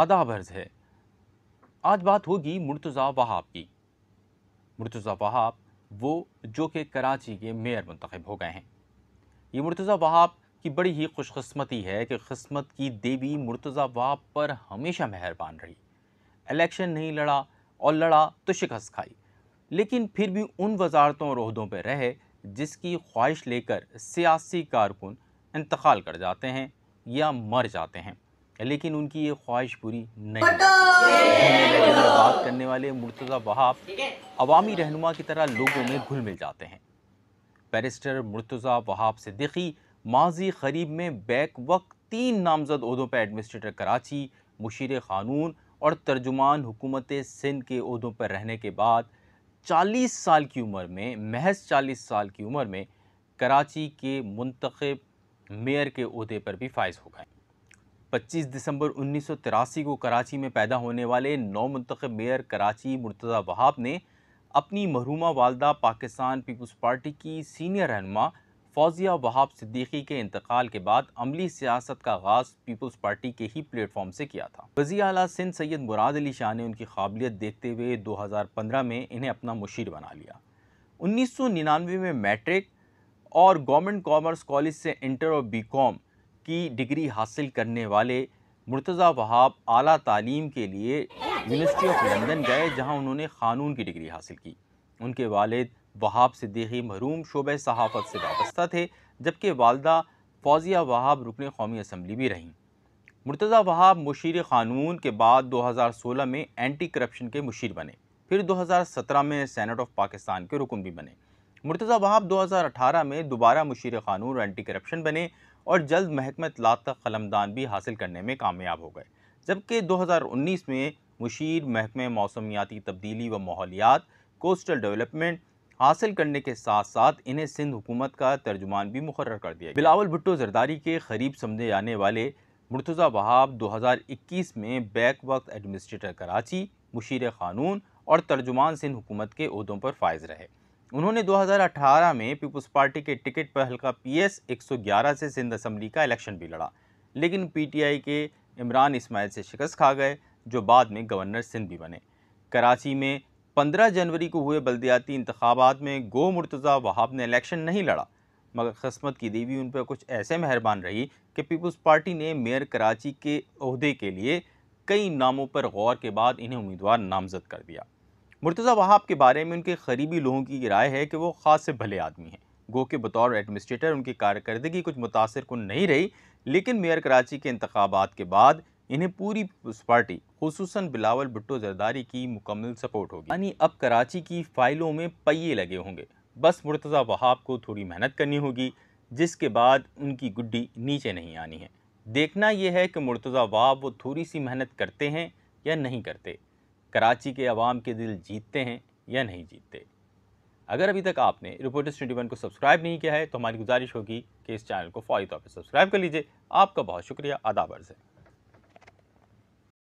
आदाब अर्ज है आज बात होगी मुर्तज़ा वहाब की मुर्तज़ा वहाब वो जो कि कराची के मेयर मंतखब हो गए हैं ये मुर्तज़ा वहाब की बड़ी ही खुशकस्मती है कि किस्मत की देवी मुर्तज़ा वहाब पर हमेशा मेहरबान रही इलेक्शन नहीं लड़ा और लड़ा तो शिकस्त खाई लेकिन फिर भी उन वजारतों और अहदों पर रहे जिसकी ख्वाहिश लेकर सियासी कारकुन इंतकाल कर जाते हैं या मर जाते हैं लेकिन उनकी ये ख्वाहिश पूरी नहीं बात करने वाले मुर्तज़ा वहाब अवामी रहनुमा की तरह लोगों में घुल मिल जाते हैं बैरिस्टर मुर्तज़ा वहाब सिद्दीकी माजी खरीब में बैक वक्त तीन नामजद अहदों पर एडमिनिस्ट्रेटर कराची मुशीर क़ानून और तर्जुमान हुकूमत सिंध के अहदों पर रहने के बाद 40 साल की उम्र में महज 40 साल की उम्र में कराची के मुंतखब मेयर के अहदे पर भी फायज हो गए 25 दिसंबर उन्नीस को कराची में पैदा होने वाले नौ मंतखब मेयर कराची मुर्तज़ा वहाब ने अपनी महरूमा वालदा पाकिस्तान पीपल्स पार्टी की सीनियर रहनमा फौजिया वहाब सिद्दीकी के इंतकाल के बाद अमली सियासत का आगाज़ पीपल्स पार्टी के ही प्लेटफॉर्म से किया था वजी अला सिंध सैयद मुराद अली शाह ने उनकी काबिलियत देखते हुए 2015 में इन्हें अपना मुशीर बना लिया 1999 में मैट्रिक और गवर्नमेंट कॉमर्स कॉलेज से इंटर और बी कॉम की डिग्री हासिल करने वाले मुर्तज़ा वहाब आला तालीम के लिए यूनिवर्सिटी ऑफ लंदन गए जहां उन्होंने क़ानून की डिग्री हासिल की उनके वालिद वहाब सिद्दीकी महरूम शोब सहाफ़त से वाबस्ता थे जबकि वालदा फौजिया वहाब रुकन कौमी असम्बली भी रहीं मुर्तज़ा वहाब मुशीर क़ानून के बाद 2016 में एंटी करप्शन के मुशीर बने फिर 2017 में सैनट ऑफ पाकिस्तान के रुकन भी बने मुर्तज़ा वहाब 2018 में दोबारा मुशीर क़ानून और एंटी करप्शन बने और जल्द महकमा इतलात का कलमदान भी हासिल करने में कामयाब हो गए जबकि 2019 में मुशीर महकमे मौसमियाती तब्दीली व माहौलियात कोस्टल डेवलपमेंट हासिल करने के साथ साथ इन्हें सिंध हुकूमत का तर्जुमान भी मुकर कर दिया बिलावल भुट्टो जरदारी के करीब समझे जाने वाले मुर्तज़ा वहाब 2021 में बैक वक्त एडमिनिस्ट्रेटर कराची मुशीर क़ानून और तर्जुमान सिंध हुकूमत के अहदों पर फायज रहे उन्होंने 2018 में पीपुल्स पार्टी के टिकट पर हल्का पीएस 111 से सिंध असम्बली का इलेक्शन भी लड़ा लेकिन पीटीआई के इमरान इस्माइल से शिकस्त खा गए जो बाद में गवर्नर सिंध भी बने कराची में 15 जनवरी को हुए बलदियाती इंतबात में गो मुर्तज़ा वहाब ने इलेक्शन नहीं लड़ा मगर खस्मत की देवी उन पर कुछ ऐसे मेहरबान रही कि पीपल्स पार्टी ने मेयर कराची के अहदे के लिए कई नामों पर गौर के बाद इन्हें उम्मीदवार नामजद कर दिया मुर्तज़ा वहाब के बारे में उनके करीबी लोगों की राय है कि वो ख़ास से भले आदमी हैं गो के बतौर एडमिनिस्ट्रेटर उनकी कारकर्दगी कुछ मुतासर को नहीं रही लेकिन मेयर कराची के इंतबात के बाद इन्हें पूरी पार्टी खसूस बिलावल भुट्टो जरदारी की मुकम्मल सपोर्ट होगी यानी अब कराची की फ़ाइलों में पहिए लगे होंगे बस मुर्तज़ा वहाब को थोड़ी मेहनत करनी होगी जिसके बाद उनकी गुड्डी नीचे नहीं आनी है देखना यह है कि मुर्तज़ा वहाब वो थोड़ी सी मेहनत करते हैं या नहीं करते कराची के आवाम के दिल जीतते हैं या नहीं जीतते अगर अभी तक आपने रिपोर्टर्स ट्वेंटी वन को सब्सक्राइब नहीं किया है तो हमारी गुजारिश होगी कि इस चैनल को फौरी तौर पर सब्सक्राइब कर लीजिए आपका बहुत शुक्रिया आदाबर्ज़ है